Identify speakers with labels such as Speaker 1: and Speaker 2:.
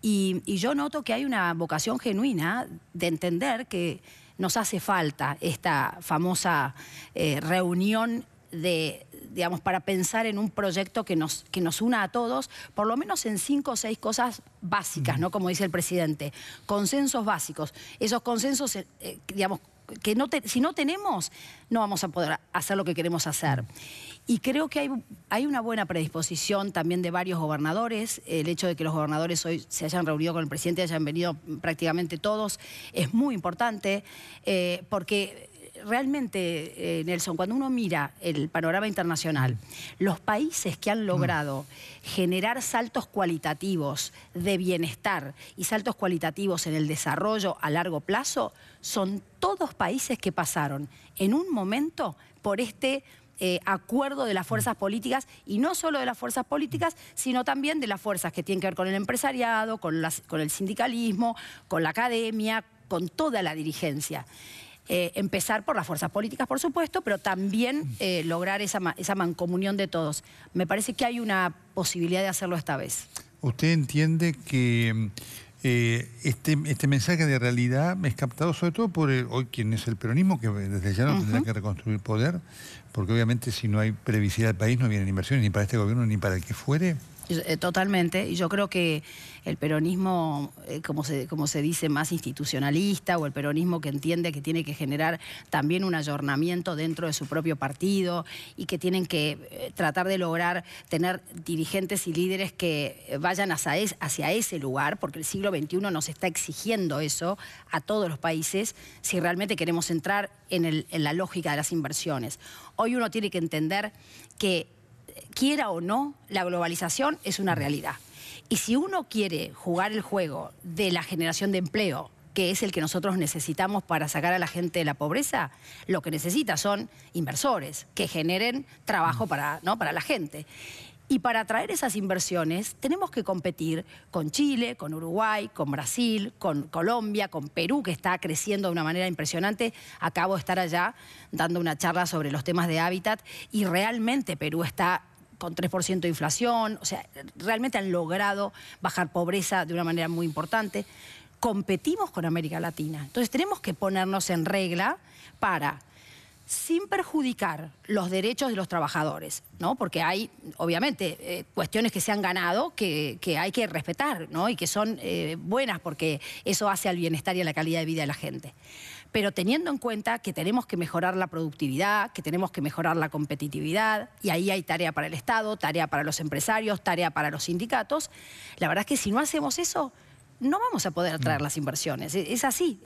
Speaker 1: Y, yo noto que hay una vocación genuina de entender que nos hace falta esta famosa eh, reunión de, digamos, para pensar en un proyecto que nos, que nos una a todos, por lo menos en cinco o seis cosas básicas, ¿no? Como dice el presidente, consensos básicos. Esos consensos, eh, eh, digamos, que no si no tenemos, no vamos a poder hacer lo que queremos hacer. Y creo que hay, hay, una buena predisposición también de varios gobernadores. El hecho de que los gobernadores hoy se hayan reunido con el presidente, hayan venido prácticamente todos, es muy importante, eh, porque realmente, eh, Nelson, cuando uno mira el panorama internacional, los países que han mm. logrado generar saltos cualitativos de bienestar y saltos cualitativos en el desarrollo a largo plazo, son todos países que pasaron en un momento por este eh, acuerdo de las mm. fuerzas políticas y no solo de las fuerzas políticas, sino también de las fuerzas que tienen que ver con el empresariado, con, con el sindicalismo, con la academia, con toda la dirigencia. Eh, empezar por las fuerzas políticas, por supuesto, pero también eh, lograr esa, esa mancomunión de todos. Me parece que hay una posibilidad de hacerlo esta vez.
Speaker 2: ¿Usted entiende que eh, este, este mensaje de realidad me es captado sobre todo por el, hoy quien es el peronismo, que desde ya no tendrá que reconstruir poder, porque obviamente si no hay previsibilidad del país no vienen inversiones ni para este gobierno ni para el que fuere.
Speaker 1: Eh, totalmente, y yo creo que el peronismo, eh, como, se, como se dice, más institucionalista, o el peronismo que entiende que tiene que generar también un ayornamiento dentro de su propio partido y que tienen que eh, tratar de lograr tener dirigentes y líderes que vayan hacia ese lugar, porque el siglo 21 nos está exigiendo eso a todos los países si realmente queremos entrar en, en la lógica de las inversiones. Hoy uno tiene que entender que, eh, quiera o no, la globalización es una realidad. Y si uno quiere jugar el juego de la generación de empleo, que es el que nosotros necesitamos para sacar a la gente de la pobreza, lo que necesita son inversores que generen trabajo mm. para, ¿no? para la gente. Y para atraer esas inversiones tenemos que competir con Chile, con Uruguay, con Brasil, con Colombia, con Perú, que está creciendo de una manera impresionante. Acabo de estar allá dando una charla sobre los temas de hábitat y realmente Perú está con 3% de inflación, o sea, realmente han logrado bajar pobreza de una manera muy importante. Competimos con América Latina. Entonces tenemos que ponernos en regla para sin perjudicar los derechos de los trabajadores, ¿no? Porque hay, obviamente, eh, cuestiones que se han ganado que, hay que respetar, ¿no? Y que son eh, buenas porque eso hace al bienestar y a la calidad de vida de la gente. Pero teniendo en cuenta que tenemos que mejorar la productividad, que tenemos que mejorar la competitividad, y ahí hay tarea para el Estado, tarea para los empresarios, tarea para los sindicatos, la verdad es que si no hacemos eso, no vamos a poder atraer mm. las inversiones. Es así.